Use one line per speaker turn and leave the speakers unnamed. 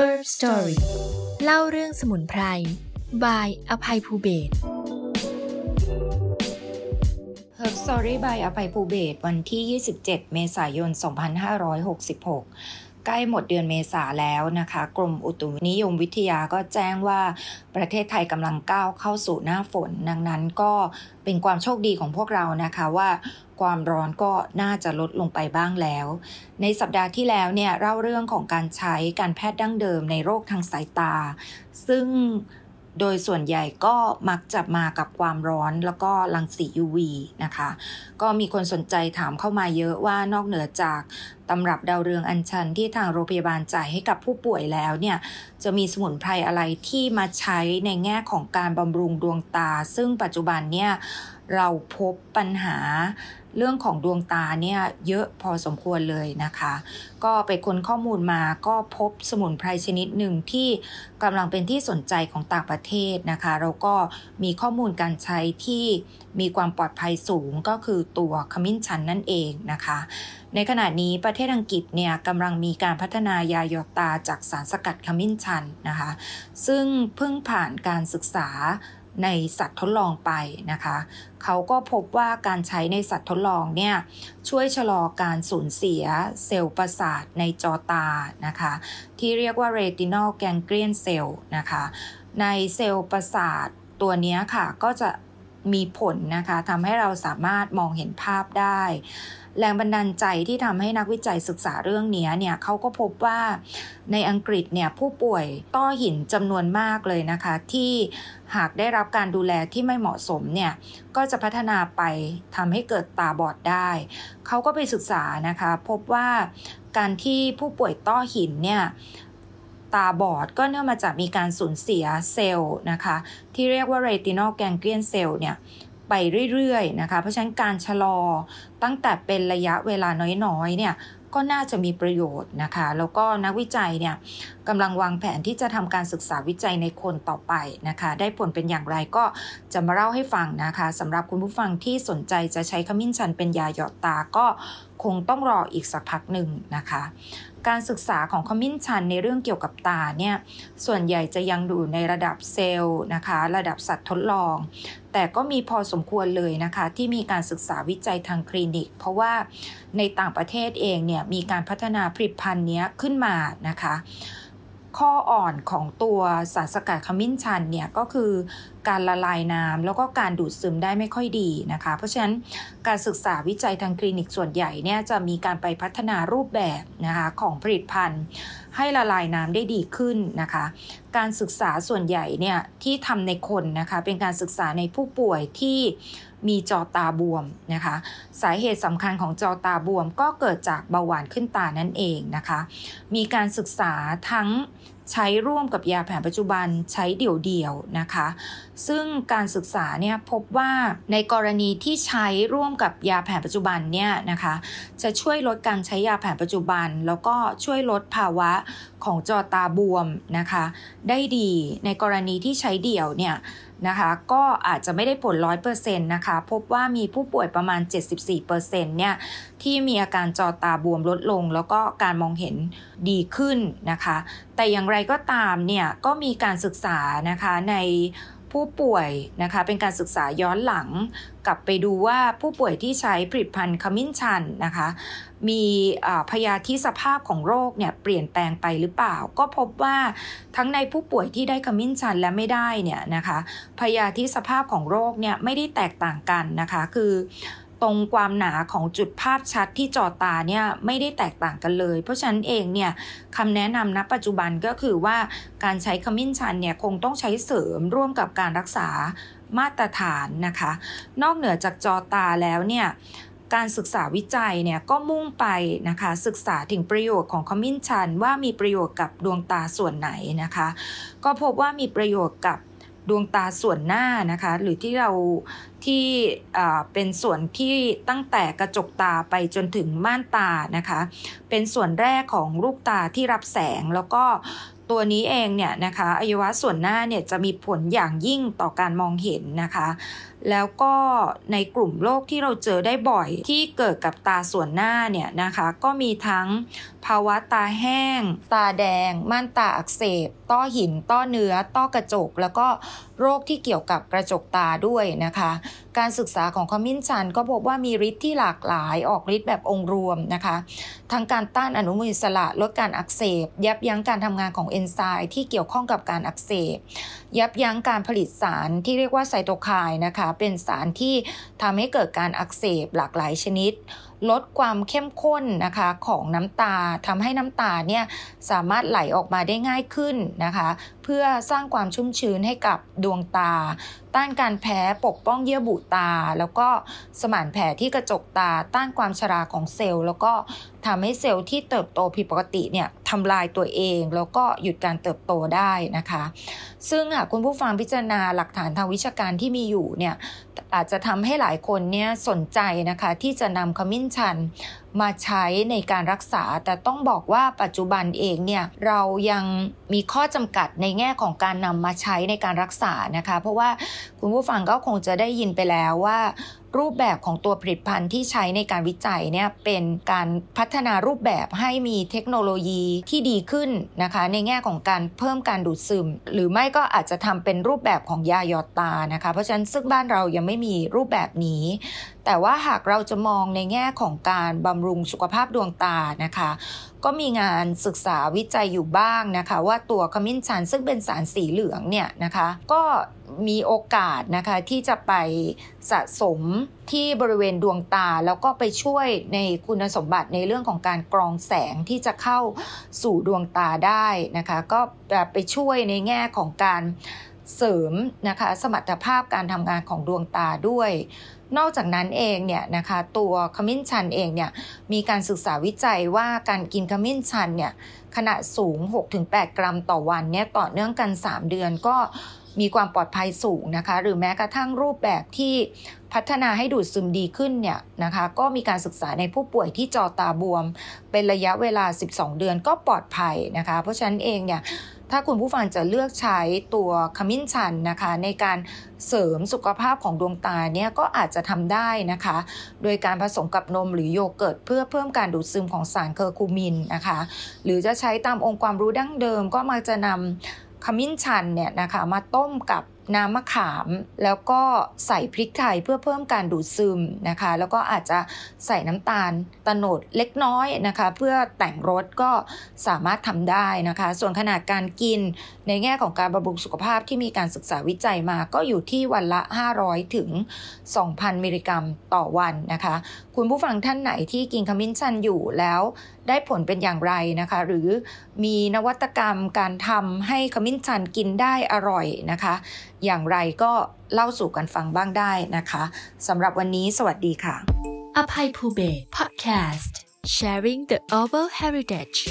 Herb Story เล่าเรื่องสมุนไพร by อภัยภูเบศ Herb Story by อภัยภูเบศวันที่ 27 เมษายน 2566ใกล้หมดเดือนเมษาแล้วนะคะ กรมอุตุนิยมวิทยาก็แจ้งว่าประเทศไทยกำลังก้าวเข้าสู่หน้าฝน ดังนั้นก็เป็นความโชคดีของพวกเรานะคะว่า ความร้อนก็น่าจะลดลงไปบ้างแล้ว ในสัปดาห์ที่แล้วเนี่ยเล่าเรื่องของการใช้การแพทย์ดั้งเดิมในโรคทางสายตา ซึ่งโดยส่วนใหญ่ก็มักจะมากับความร้อนแล้วก็รังสี UV นะคะ ก็มีคนสนใจถามเข้ามาเยอะว่านอกเหนือจากตำรับดาวเรืองอัญชันที่ทางโรงพยาบาลจ่ายให้กับผู้ป่วยแล้วเนี่ย จะมีสมุนไพรอะไรที่มาใช้ในแง่ของการบำรุงดวงตา ซึ่งปัจจุบันเนี่ยเราพบปัญหาเรื่องของดวงตาเนี่ยเยอะพอสมควรเลยนะคะ ก็ไปค้นข้อมูลมา ก็พบสมุนไพรชนิดหนึ่งที่กำลังเป็นที่สนใจของต่างประเทศนะคะแล้วก็มีข้อมูลการใช้ที่มีความปลอดภัยสูงก็คือตัวขมิ้นชันนั่นเองนะคะ ในขณะนี้ประเทศอังกฤษเนี่ยกำลังมีการพัฒนายาหยอกตาจากสารสกัดขมิ้นชันนะคะ ซึ่งเพิ่งผ่านการศึกษาในสัตว์ทดลองไปนะคะ เขาก็พบว่าการใช้ในสัตว์ทดลองเนี่ย ช่วยชะลอการสูญเสียเซลล์ประสาทในจอตานะคะ ที่เรียกว่า retinal ganglion cell นะคะ ในเซลล์ประสาทตัวนี้ค่ะก็จะมีผลนะคะทำให้เราสามารถมองเห็นภาพได้ แรงบันดาลใจที่ทำให้นักวิจัยศึกษาเรื่องนี้เนี่ยเขาก็พบว่าในอังกฤษเนี่ยผู้ป่วยต้อหินจำนวนมากเลยนะคะ ที่หากได้รับการดูแลที่ไม่เหมาะสมเนี่ยก็จะพัฒนาไปทำให้เกิดตาบอดได้เขาก็ไปศึกษานะคะ พบว่าการที่ผู้ป่วยต้อหินเนี่ยตาบอดก็เนื่องมาจากมีการสูญเสียเซลล์นะคะที่เรียกว่า r e t i น a ลงเก g ียนเซลล์เนี่ยไปเรื่อยๆนะคะเพราะฉะนั้นการชะลอตั้งแต่เป็นระยะเวลาน้อยๆเนี่ยก็น่าจะมีประโยชน์นะคะ แล้วก็นักวิจัยเนี่ยกำลังวางแผนที่จะทำการศึกษาวิจัยในคนต่อไปนะคะ ได้ผลเป็นอย่างไรก็จะมาเล่าให้ฟังนะคะสำหรับคุณผู้ฟังที่สนใจจะใช้ขมิ้นชันเป็นยาหยอดตาก็คงต้องรออีกสักพักหนึ่งนะคะ การศึกษาของขมิ้นชันในเรื่องเกี่ยวกับตาเนี่ย ส่วนใหญ่จะยังอยู่ในระดับเซลล์นะคะ ระดับสัตว์ทดลอง แต่ก็มีพอสมควรเลยนะคะที่มีการศึกษาวิจัยทางคลินิก เพราะว่าในต่างประเทศเองเนี่ยมีการพัฒนาผลิตภัณฑ์นี้ขึ้นมานะคะ ข้ออ่อนของตัวสารสกัดขมิ้นชันเนี่ยก็คือการละลายน้ำแล้วก็การดูดซึมได้ไม่ค่อยดีนะคะ เพราะฉะนั้นการศึกษาวิจัยทางคลินิกส่วนใหญ่เนี่ยจะมีการไปพัฒนารูปแบบนะคะของผลิตภัณฑ์ ให้ละลายน้ำได้ดีขึ้นนะคะ การศึกษาส่วนใหญ่เนี่ยที่ทำในคนนะคะเป็นการศึกษาในผู้ป่วยที่มีจอตาบวมนะคะสาเหตุสำคัญของจอตาบวมก็เกิดจากเบาหวานขึ้นตานั่นเองนะคะ มีการศึกษาทั้งใช้ร่วมกับยาแผนปัจจุบันใช้เดี่ยวๆนะคะ ซึ่งการศึกษาเนี่ยพบว่าในกรณีที่ใช้ร่วมกับยาแผนปัจจุบันเนี่ยนะคะ จะช่วยลดการใช้ยาแผนปัจจุบันแล้วก็ช่วยลดภาวะของจอตาบวมนะคะ ได้ดีในกรณีที่ใช้เดี่ยวเนี่ยนะคะก็อาจจะไม่ได้ผลรร้ออยเป์เซ็นต์นะคะพบว่ามีผู้ป่วยประมาณ 74%เนี่ยที่มีอาการจอตาบวมลดลงแล้วก็การมองเห็นดีขึ้นนะคะ แต่อย่างไรก็ตามเนี่ยก็มีการศึกษานะคะในผู้ป่วยนะคะเป็นการศึกษาย้อนหลังกลับไปดูว่าผู้ป่วยที่ใช้ผลิตภัณฑ์ขมิ้นชันนะคะ มีพยาธิสภาพของโรคเนี่ยเปลี่ยนแปลงไปหรือเปล่า ก็พบว่าทั้งในผู้ป่วยที่ได้ขมิ้นชันและไม่ได้เนี่ยนะคะพยาธิสภาพของโรคเนี่ยไม่ได้แตกต่างกันนะคะคือตรงความหนาของจุดภาพชัดที่จอตาเนี่ยไม่ได้แตกต่างกันเลย เพราะฉะนั้นเองเนี่ยคำแนะนำณปัจจุบันก็คือว่าการใช้ขมิ้นชันเนี่ยคงต้องใช้เสริมร่วมกับการรักษามาตรฐานนะคะนอกเหนือจากจอตาแล้วเนี่ยการศึกษาวิจัยเนี่ยก็มุ่งไปนะคะศึกษาถึงประโยชน์ของขมิ้นชันว่ามีประโยชน์กับดวงตาส่วนไหนนะคะ ก็พบว่ามีประโยชน์กับดวงตาส่วนหน้านะคะหรือที่เราที่เป็นส่วนที่ตั้งแต่กระจกตาไปจนถึงม่านตานะคะเป็นส่วนแรกของลูกตาที่รับแสงแล้วก็ตัวนี้เองเนี่ยนะคะอวัยวะส่วนหน้าเนี่ยจะมีผลอย่างยิ่งต่อการมองเห็นนะคะแล้วก็ในกลุ่มโรคที่เราเจอได้บ่อยที่เกิดกับตาส่วนหน้าเนี่ยนะคะ ก็มีทั้งภาวะตาแห้ง ตาแดงม่านตาอักเสบ ต้อหิน ต้อเนื้อ ต้อกระจก แล้วก็โรคที่เกี่ยวกับกระจกตาด้วยนะคะ การศึกษาของคอมมินชันก็พบว่ามีฤทธิ์ที่หลากหลายออกฤทธิ์แบบองค์รวมนะคะทั้งการต้านอนุมูลอิสระลดการอักเสบ ยับยั้งการทำงานของเอนไซม์ที่เกี่ยวข้องกับการอักเสบยับยั้งการผลิตสาร ที่เรียกว่าไซโตไคน์นะคะเป็นสารที่ทำให้เกิดการอักเสบหลากหลายชนิด ลดความเข้มข้นนะคะของน้ำตาทำให้น้ำตาเนี่ยสามารถไหลออกมาได้ง่ายขึ้นนะคะ เพื่อสร้างความชุ่มชื้นให้กับดวงตา ต้านการแพ้ปกป้องเยื่อบุตา แล้วก็สมานแผลที่กระจกตา ต้านความชราของเซลล์ แล้วก็ทำให้เซลล์ที่เติบโตผิดปกติเนี่ยทำลายตัวเอง แล้วก็หยุดการเติบโตได้นะคะซึ่งหากคุณผู้ฟังพิจารณาหลักฐานทางวิชาการที่มีอยู่เนี่ยอาจจะทำให้หลายคนเนี่ยสนใจนะคะที่จะนำขมิ้นชันมาใช้ในการรักษา แต่ต้องบอกว่าปัจจุบันเองเนี่ย เรายังมีข้อจำกัดในแง่ของการนำมาใช้ในการรักษานะคะเพราะว่าคุณผู้ฟังก็คงจะได้ยินไปแล้วว่า รูปแบบของตัวผลิตภัณฑ์ที่ใช้ในการวิจัยเนี่ยเป็นการพัฒนารูปแบบให้มีเทคโนโลยีที่ดีขึ้นนะคะในแง่ของการเพิ่มการดูดซึมหรือไม่ก็อาจจะทำเป็นรูปแบบของยาหยอดตานะคะเพราะฉะนั้นซึ่งบ้านเรายัังไม่มีรูปแบบนี้ แต่ว่าหากเราจะมองในแง่ของการบำรุงสุขภาพดวงตานะคะ ก็มีงานศึกษาวิจัยอยู่บ้างนะคะ ว่าตัวขมิ้นชัน ซึ่งเป็นสารสีเหลืองเนี่ยนะคะ ก็มีโอกาสนะคะที่จะไปสะสมที่บริเวณดวงตา แล้วก็ไปช่วยในคุณสมบัติในเรื่องของการกรองแสงที่จะเข้าสู่ดวงตาได้นะคะก็ไปช่วยในแง่ของการเสริมนะคะสมรรถภาพการทำงานของดวงตาด้วย นอกจากนั้นเองเนี่ยนะคะตัวขมิ้นชันเองเนี่ยมีการศึกษาวิจัยว่าการกินขมิ้นชันเนี่ยขนาดสูง 6-8 กรัมต่อวันเนี่ยต่อเนื่องกัน 3 เดือนก็มีความปลอดภัยสูงนะคะหรือแม้กระทั่งรูปแบบที่พัฒนาให้ดูดซึมดีขึ้นเนี่ยนะคะก็มีการศึกษาในผู้ป่วยที่จอตาบวมเป็นระยะเวลา 12 เดือนก็ปลอดภัยนะคะเพราะฉะนั้นเองเนี่ยถ้าคุณผู้ฟังจะเลือกใช้ตัวขมิ้นชันนะคะ ในการเสริมสุขภาพของดวงตาเนี่ยก็อาจจะทำได้นะคะ โดยการผสมกับนมหรือโยเกิร์ตเพื่อเพิ่มการดูดซึมของสารเคอร์คูมินนะคะ หรือจะใช้ตามองค์ความรู้ดั้งเดิมก็มาจะนำขมิ้นชันเนี่ยนะคะมาต้มกับน้ำมะขามแล้วก็ใส่พริกไทยเพื่อเพิ่มการดูดซึมนะคะ แล้วก็อาจจะใส่น้ำตาลตโนดเล็กน้อยนะคะ เพื่อแต่งรสก็สามารถทำได้นะคะ ส่วนขนาดการกินในแง่ของการบำรุงสุขภาพที่มีการศึกษาวิจัยมาก็อยู่ที่วันละ 500 ถึง 2,000 มิลลิกรัมต่อวันนะคะ คุณผู้ฟังท่านไหนที่กินขมิ้นชันอยู่แล้วได้ผลเป็นอย่างไรนะคะ หรือมีนวัตกรรมการทำให้ขมิ้นชันกินได้อร่อยนะคะ อย่างไรก็เล่าสู่กันฟังบ้างได้นะคะสำหรับวันนี้สวัสดีค่ะอภัยภูเบศพอดแคสต์ sharing the herbal heritage